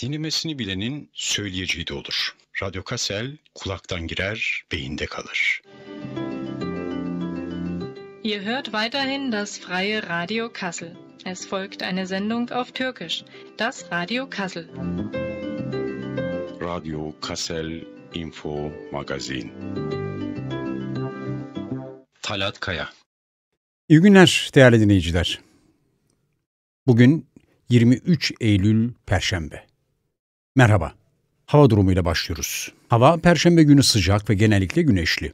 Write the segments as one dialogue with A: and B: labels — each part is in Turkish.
A: dinlemesini bilenin söyleyeceği de olur. Radyo Kasel kulaktan girer, beyinde kalır. Ihr hört weiterhin das freie Radio Kassel. Es folgt eine Sendung auf Türkisch, das Radio Kassel. Radio Kassel Info Magazin. Talat Kaya. İyi günler değerli dinleyiciler. Bugün 23 Eylül Perşembe. Merhaba. Hava durumuyla başlıyoruz. Hava perşembe günü sıcak ve genellikle güneşli.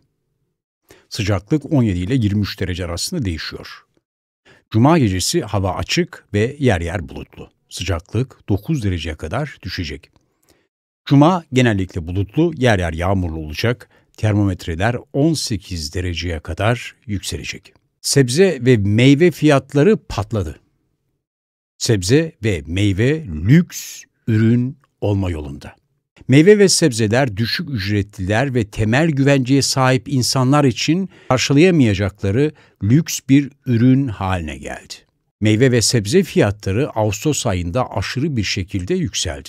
A: Sıcaklık 17 ile 23 derece arasında değişiyor. Cuma gecesi hava açık ve yer yer bulutlu. Sıcaklık 9 dereceye kadar düşecek. Cuma genellikle bulutlu, yer yer yağmurlu olacak. Termometreler 18 dereceye kadar yükselecek. Sebze ve meyve fiyatları patladı. Sebze ve meyve lüks ürün olma yolunda. Meyve ve sebzeler düşük ücretliler ve temel güvenceye sahip insanlar için karşılayamayacakları lüks bir ürün haline geldi. Meyve ve sebze fiyatları Ağustos ayında aşırı bir şekilde yükseldi.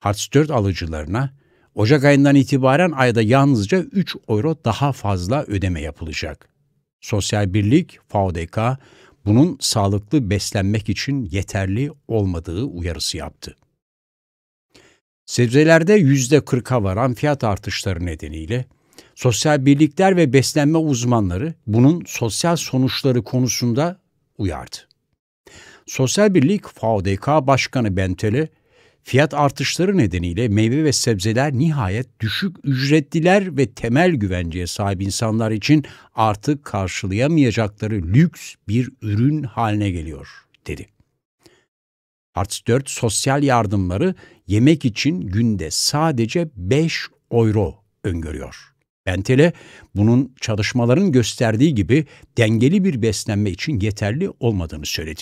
A: Hartz 4 alıcılarına Ocak ayından itibaren ayda yalnızca 3 euro daha fazla ödeme yapılacak. Sosyal Birlik, FAODK, bunun sağlıklı beslenmek için yeterli olmadığı uyarısı yaptı. Sebzelerde yüzde kırk'a varan fiyat artışları nedeniyle sosyal birlikler ve beslenme uzmanları bunun sosyal sonuçları konusunda uyardı. Sosyal Birlik FADK Başkanı Bentele, fiyat artışları nedeniyle meyve ve sebzeler nihayet düşük ücretliler ve temel güvenceye sahip insanlar için artık karşılayamayacakları lüks bir ürün haline geliyor, dedi. Hartz 4 sosyal yardımları yemek için günde sadece 5 euro öngörüyor. Bentele bunun çalışmaların gösterdiği gibi dengeli bir beslenme için yeterli olmadığını söyledi.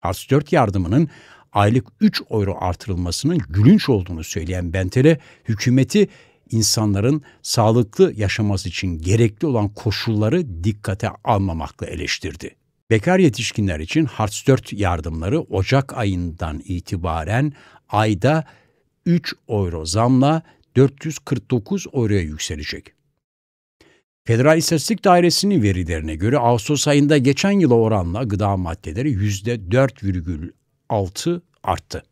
A: Hartz 4 yardımının aylık 3 euro artırılmasının gülünç olduğunu söyleyen Bentele, hükümeti insanların sağlıklı yaşaması için gerekli olan koşulları dikkate almamakla eleştirdi. Bekar yetişkinler için Hartz 4 yardımları Ocak ayından itibaren ayda 3 euro zamla 449 euroya yükselecek. Federal İstatistik Dairesi'nin verilerine göre Ağustos ayında geçen yıla oranla gıda maddeleri %4,6 arttı.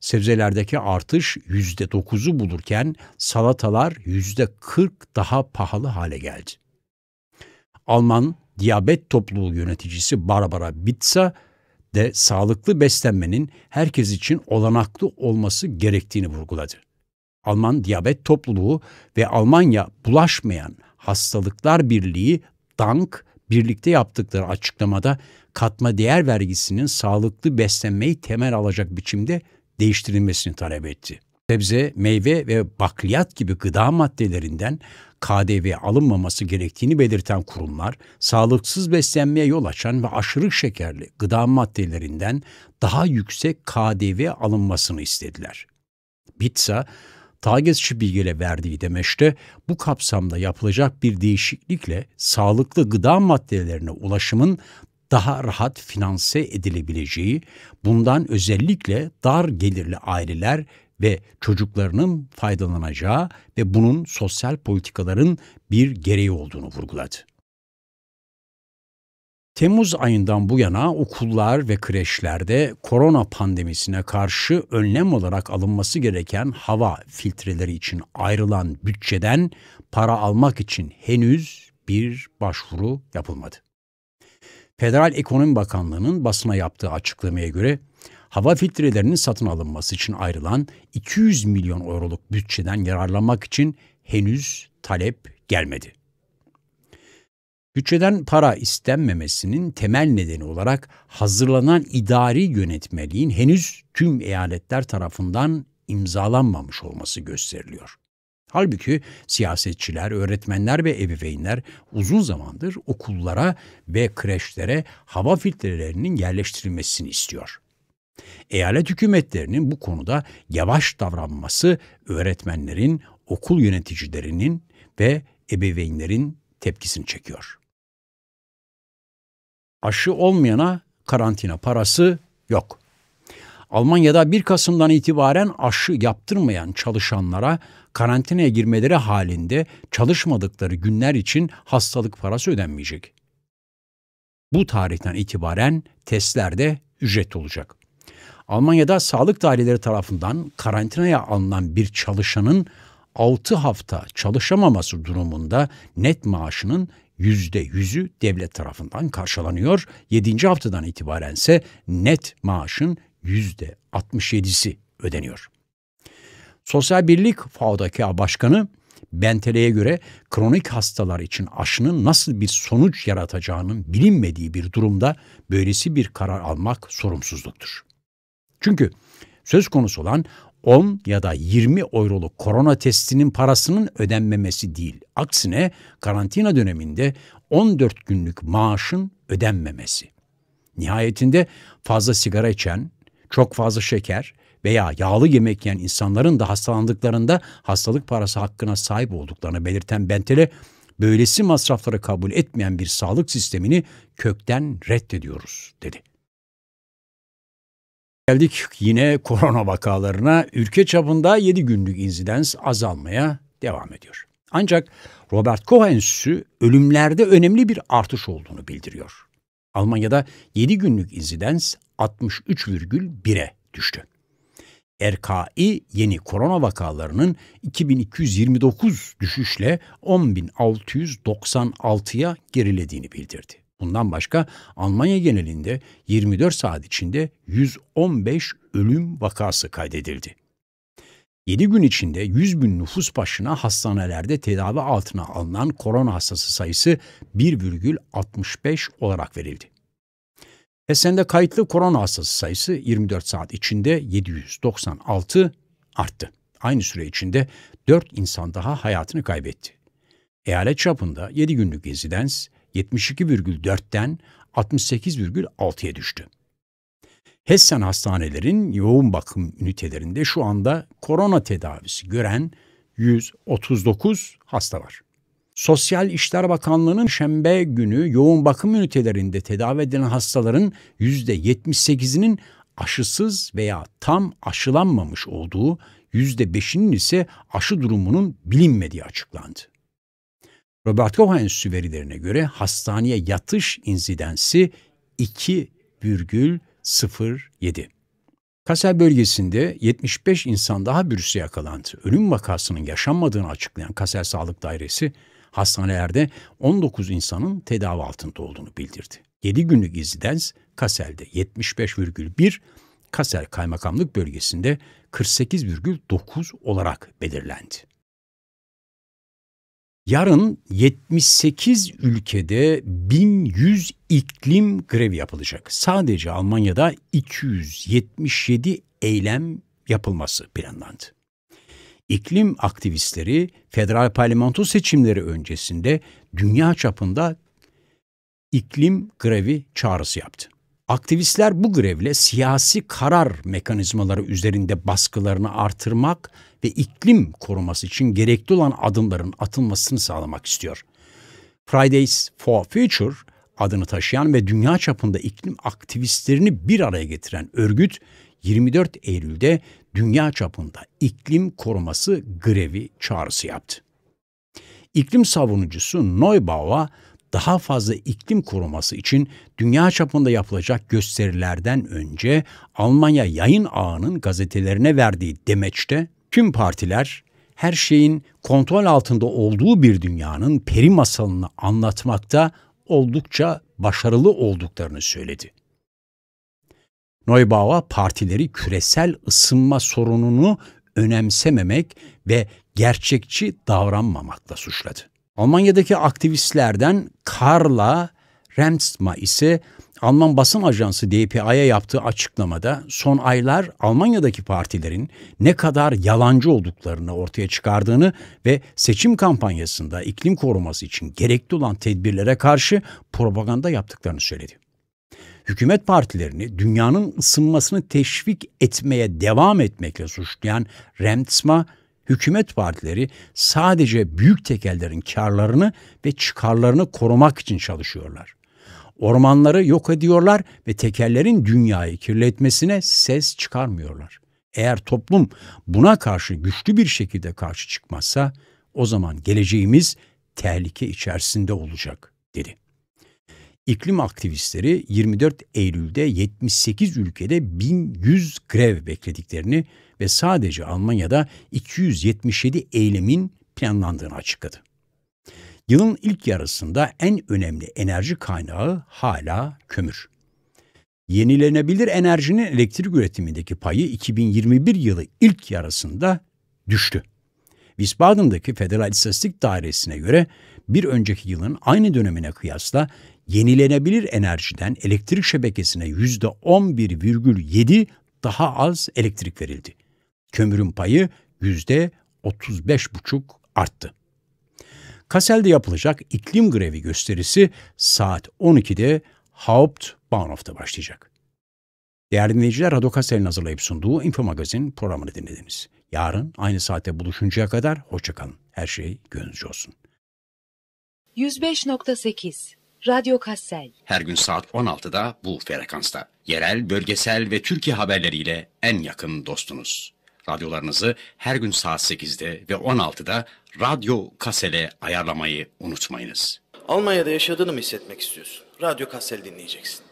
A: Sebzelerdeki artış %9'u bulurken salatalar %40 daha pahalı hale geldi. Alman diyabet topluluğu yöneticisi Barbara Bitsa de sağlıklı beslenmenin herkes için olanaklı olması gerektiğini vurguladı. Alman Diyabet Topluluğu ve Almanya Bulaşmayan Hastalıklar Birliği DANK birlikte yaptıkları açıklamada katma değer vergisinin sağlıklı beslenmeyi temel alacak biçimde değiştirilmesini talep etti sebze, meyve ve bakliyat gibi gıda maddelerinden KDV alınmaması gerektiğini belirten kurumlar, sağlıksız beslenmeye yol açan ve aşırı şekerli gıda maddelerinden daha yüksek KDV alınmasını istediler. Bitsa, Tagesspiegel'e verdiği demeçte bu kapsamda yapılacak bir değişiklikle sağlıklı gıda maddelerine ulaşımın daha rahat finanse edilebileceği, bundan özellikle dar gelirli aileler ve çocuklarının faydalanacağı ve bunun sosyal politikaların bir gereği olduğunu vurguladı. Temmuz ayından bu yana okullar ve kreşlerde korona pandemisine karşı önlem olarak alınması gereken hava filtreleri için ayrılan bütçeden para almak için henüz bir başvuru yapılmadı. Federal Ekonomi Bakanlığı'nın basına yaptığı açıklamaya göre hava filtrelerinin satın alınması için ayrılan 200 milyon euroluk bütçeden yararlanmak için henüz talep gelmedi. Bütçeden para istenmemesinin temel nedeni olarak hazırlanan idari yönetmeliğin henüz tüm eyaletler tarafından imzalanmamış olması gösteriliyor. Halbuki siyasetçiler, öğretmenler ve ebeveynler uzun zamandır okullara ve kreşlere hava filtrelerinin yerleştirilmesini istiyor. Eyalet hükümetlerinin bu konuda yavaş davranması öğretmenlerin, okul yöneticilerinin ve ebeveynlerin tepkisini çekiyor. Aşı olmayana karantina parası yok. Almanya'da 1 Kasım'dan itibaren aşı yaptırmayan çalışanlara karantinaya girmeleri halinde çalışmadıkları günler için hastalık parası ödenmeyecek. Bu tarihten itibaren testlerde ücret olacak. Almanya'da sağlık daireleri tarafından karantinaya alınan bir çalışanın 6 hafta çalışamaması durumunda net maaşının %100'ü devlet tarafından karşılanıyor. 7. haftadan itibaren ise net maaşın %67'si ödeniyor. Sosyal Birlik FAO'daki başkanı Bentele'ye göre kronik hastalar için aşının nasıl bir sonuç yaratacağının bilinmediği bir durumda böylesi bir karar almak sorumsuzluktur. Çünkü söz konusu olan 10 ya da 20 euroluk korona testinin parasının ödenmemesi değil. Aksine karantina döneminde 14 günlük maaşın ödenmemesi. Nihayetinde fazla sigara içen, çok fazla şeker veya yağlı yemek yiyen insanların da hastalandıklarında hastalık parası hakkına sahip olduklarını belirten Bentele, böylesi masrafları kabul etmeyen bir sağlık sistemini kökten reddediyoruz dedi. Geldik yine korona vakalarına. Ülke çapında 7 günlük insidans azalmaya devam ediyor. Ancak Robert Koch Enstitüsü ölümlerde önemli bir artış olduğunu bildiriyor. Almanya'da 7 günlük insidans 63,1'e düştü. RKI yeni korona vakalarının 2229 düşüşle 10.696'ya gerilediğini bildirdi. Bundan başka Almanya genelinde 24 saat içinde 115 ölüm vakası kaydedildi. 7 gün içinde 100 bin nüfus başına hastanelerde tedavi altına alınan korona hastası sayısı 1,65 olarak verildi. Esen'de kayıtlı korona hastası sayısı 24 saat içinde 796 arttı. Aynı süre içinde 4 insan daha hayatını kaybetti. Eyalet çapında 7 günlük rezidans 72,4'ten 68,6'ya düştü. Hessen hastanelerin yoğun bakım ünitelerinde şu anda korona tedavisi gören 139 hasta var. Sosyal İşler Bakanlığı'nın şembe günü yoğun bakım ünitelerinde tedavi edilen hastaların %78'inin aşısız veya tam aşılanmamış olduğu, %5'inin ise aşı durumunun bilinmediği açıklandı. Robert Koch Enstitüsü verilerine göre hastaneye yatış inzidensi 2,07. Kassel bölgesinde 75 insan daha virüse yakalandı. Ölüm vakasının yaşanmadığını açıklayan Kassel Sağlık Dairesi, hastanelerde 19 insanın tedavi altında olduğunu bildirdi. 7 günlük insidans Kassel'de 75,1, Kassel Kaymakamlık bölgesinde 48,9 olarak belirlendi. Yarın 78 ülkede 1100 iklim grevi yapılacak. Sadece Almanya'da 277 eylem yapılması planlandı. İklim aktivistleri federal parlamento seçimleri öncesinde dünya çapında iklim grevi çağrısı yaptı. Aktivistler bu grevle siyasi karar mekanizmaları üzerinde baskılarını artırmak ve iklim koruması için gerekli olan adımların atılmasını sağlamak istiyor. Fridays for Future adını taşıyan ve dünya çapında iklim aktivistlerini bir araya getiren örgüt 24 Eylül'de dünya çapında iklim koruması grevi çağrısı yaptı. İklim savunucusu Neubauer daha fazla iklim koruması için dünya çapında yapılacak gösterilerden önce Almanya yayın ağının gazetelerine verdiği demeçte tüm partiler her şeyin kontrol altında olduğu bir dünyanın peri masalını anlatmakta oldukça başarılı olduklarını söyledi. Neubauer partileri küresel ısınma sorununu önemsememek ve gerçekçi davranmamakla suçladı. Almanya'daki aktivistlerden Karla Remsma ise Alman basın ajansı DPA'ya yaptığı açıklamada son aylar Almanya'daki partilerin ne kadar yalancı olduklarını ortaya çıkardığını ve seçim kampanyasında iklim koruması için gerekli olan tedbirlere karşı propaganda yaptıklarını söyledi. Hükümet partilerini dünyanın ısınmasını teşvik etmeye devam etmekle suçlayan Remtsma hükümet partileri sadece büyük tekellerin karlarını ve çıkarlarını korumak için çalışıyorlar. Ormanları yok ediyorlar ve tekellerin dünyayı kirletmesine ses çıkarmıyorlar. Eğer toplum buna karşı güçlü bir şekilde karşı çıkmazsa o zaman geleceğimiz tehlike içerisinde olacak dedi. İklim aktivistleri 24 Eylül'de 78 ülkede 1100 grev beklediklerini ve sadece Almanya'da 277 eylemin planlandığını açıkladı. Yılın ilk yarısında en önemli enerji kaynağı hala kömür. Yenilenebilir enerjinin elektrik üretimindeki payı 2021 yılı ilk yarısında düştü. Wiesbaden'daki Federal İstatistik Dairesi'ne göre bir önceki yılın aynı dönemine kıyasla yenilenebilir enerjiden elektrik şebekesine %11,7 daha az elektrik verildi. Kömürün payı yüzde %35,5 arttı. Kassel'de yapılacak iklim grevi gösterisi saat 12'de Hauptbahnhof'ta başlayacak. Değerli dinleyiciler, Rado Kassel'in hazırlayıp sunduğu Info Magazin programını dinlediniz. Yarın aynı saate buluşuncaya kadar hoşçakalın. Her şey gönlünüzce olsun. 105.8 Radyo Kassel. Her gün saat 16'da bu frekansta. Yerel, bölgesel ve Türkiye haberleriyle en yakın dostunuz radyolarınızı her gün saat 8'de ve 16'da Radyo Kasel'e ayarlamayı unutmayınız. Almanya'da yaşadığını mı hissetmek istiyorsun? Radyo Kassel dinleyeceksin.